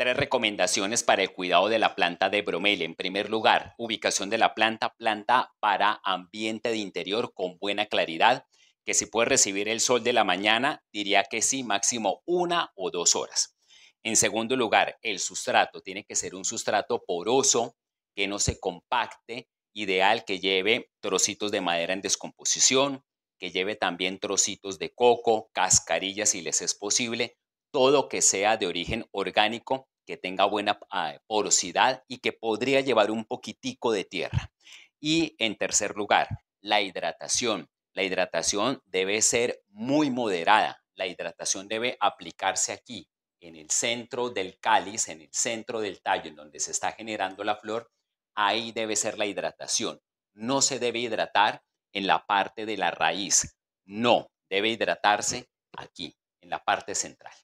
Tres recomendaciones para el cuidado de la planta de bromelia. En primer lugar, ubicación de la planta, planta para ambiente de interior con buena claridad, que si puede recibir el sol de la mañana, diría que sí, máximo una o dos horas. En segundo lugar, el sustrato tiene que ser un sustrato poroso, que no se compacte, ideal que lleve trocitos de madera en descomposición, que lleve también trocitos de coco, cascarillas si les es posible, todo que sea de origen orgánico que tenga buena ah, porosidad y que podría llevar un poquitico de tierra. Y en tercer lugar, la hidratación. La hidratación debe ser muy moderada. La hidratación debe aplicarse aquí, en el centro del cáliz, en el centro del tallo, en donde se está generando la flor. Ahí debe ser la hidratación. No se debe hidratar en la parte de la raíz. No, debe hidratarse aquí, en la parte central.